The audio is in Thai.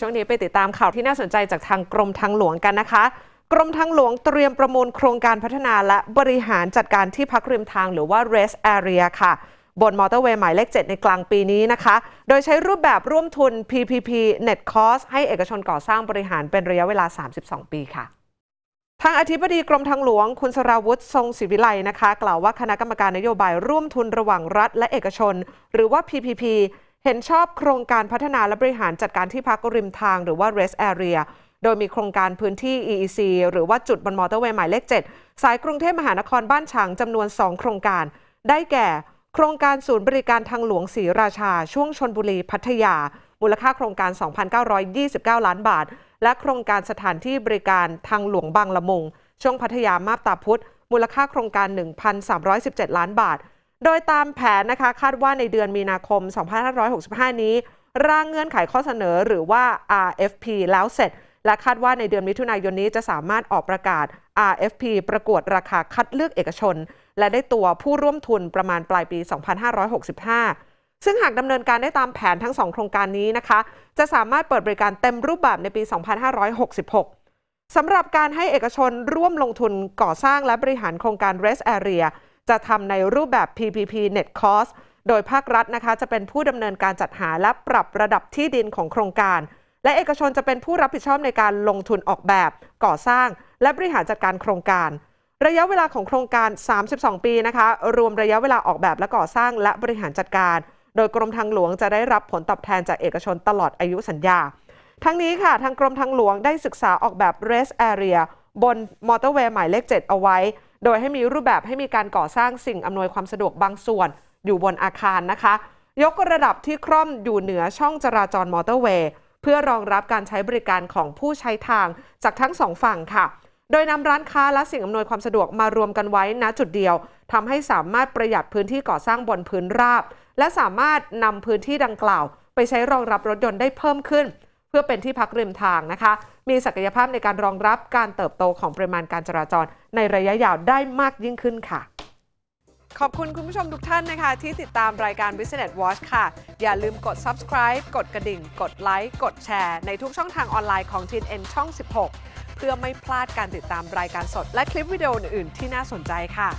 ช่วงนี้ไปติดตามข่าวที่น่าสนใจจากทางกรมทางหลวงกันนะคะ กรมทางหลวงเตรียมประมูลโครงการพัฒนาและบริหารจัดการที่พักริมทางหรือว่า rest area ค่ะบนมอเตอร์เวย์หมายเลข7ในกลางปีนี้นะคะ โดยใช้รูปแบบร่วมทุน PPP net cost ให้เอกชนก่อสร้างบริหารเป็นระยะเวลา 32 ปีค่ะ ทางอธิบดีกรมทางหลวง คุณสราวุฒิทรงศิวิไลนะคะกล่าวว่าคณะกรรมการนโยบายร่วมทุนระหว่างรัฐ และเอกชน หรือว่า PPP เห็นชอบโครงการพัฒนาและบริหารจัดการที่พักริมทาง หรือว่า rest area โดยมีโครงการพื้นที่ EEC หรือว่าจุดบนมอเตอร์เวย์หมายเลข7สายกรุงเทพมหานครบ้านฉางจำนวน 2 โครงการ ได้แก่ โครงการศูนย์บริการทางหลวงศรีราชา ช่วงชนบุรีพัทยา มูลค่าโครงการ 2,929 ล้านบาท และโครงการสถานที่บริการทางหลวงบางละมุง ช่วงพัทยามาบตาพุธมูลค่าโครงการ1,317 ล้านบาทโดยตามแผนนะคะคาดว่าในเดือนมีนาคม 2565 นี้ ร่างเงื่อนไขข้อเสนอหรือว่า RFP แล้วเสร็จ และคาดว่าในเดือนมิถุนายนนี้จะสามารถออกประกาศ RFP ประกวดราคาคัดเลือกเอกชน และได้ตัวผู้ร่วมทุนประมาณปลายปี 2565 ซึ่งหากดำเนินการได้ตามแผนทั้ง 2 โครงการนี้นะคะ จะสามารถเปิดบริการเต็มรูปแบบในปี 2566สำหรับการให้เอกชนร่วมลงทุนก่อสร้างและบริหารโครงการ Rest Area จะทำในรูปแบบ PPP Net Cost โดยภาครัฐนะคะจะเป็นผู้ดำเนินการจัดหาและปรับระดับที่ดินของโครงการ และเอกชนจะเป็นผู้รับผิดชอบในการลงทุนออกแบบ ก่อสร้าง และบริหารจัดการโครงการ ระยะเวลาของโครงการ 32 ปีนะคะ รวมระยะเวลาออกแบบและก่อสร้างและบริหารจัดการ โดยกรมทางหลวงจะได้รับผลตอบแทนจากเอกชนตลอดอายุสัญญา ทั้งนี้ค่ะทางกรมทางหลวงได้ศึกษาออกแบบ rest area บนมอเตอร์เวย์หมายเลข 7 เอาไว้โดยให้มีรูปแบบให้มีการก่อสร้างสิ่งอำนวยความสะดวกบางส่วนอยู่บนอาคารนะคะ ยกระดับที่คร่อมอยู่เหนือช่องจราจรมอเตอร์เวย์เพื่อรองรับการใช้บริการของผู้ใช้ทางจากทั้งสองฝั่งค่ะโดยนำร้านค้าและสิ่งอำนวยความสะดวกมารวมกันไว้ณจุดเดียวทำให้สามารถประหยัดพื้นที่ก่อสร้างบนพื้นราบ และสามารถนำพื้นที่ดังกล่าว ไปใช้รองรับรถยนต์ได้เพิ่มขึ้นเพื่อเป็นที่พักริมทางนะคะ มีศักยภาพในการรองรับการเติบโตของปริมาณการจราจร ในระยะยาวได้มากยิ่งขึ้นค่ะ ขอบคุณคุณผู้ชมทุกท่านนะคะ ที่ติดตามรายการ Business Watch ค่ะ อย่าลืมกด subscribe กดกระดิ่ง กดไลค์ กดแชร์ในทุกช่องทางออนไลน์ของ TNN ช่อง 16 เพื่อไม่พลาดการติดตามรายการสดและคลิปวิดีโออื่น ๆ ที่น่าสนใจค่ะ